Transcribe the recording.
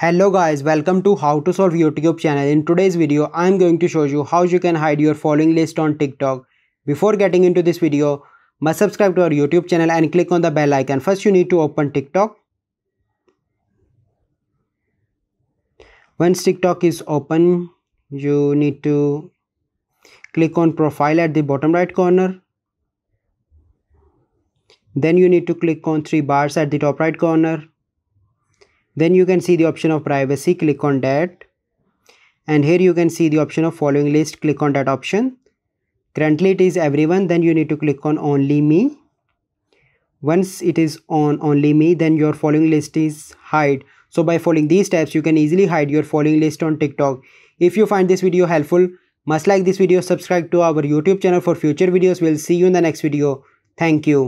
hello guys welcome to how to solve youtube channel in today's video i am going to show you how you can hide your following list on tiktok before getting into this video must subscribe to our youtube channel and click on the bell icon first you need to open tiktok once tiktok is open you need to click on profile at the bottom right corner then you need to click on three bars at the top right corner then you can see the option of privacy click on that and here you can see the option of following list click on that option currently it is everyone then you need to click on only me once it is on only me then your following list is hide so by following these steps you can easily hide your following list on tiktok if you find this video helpful must like this video subscribe to our youtube channel for future videos we'll see you in the next video thank you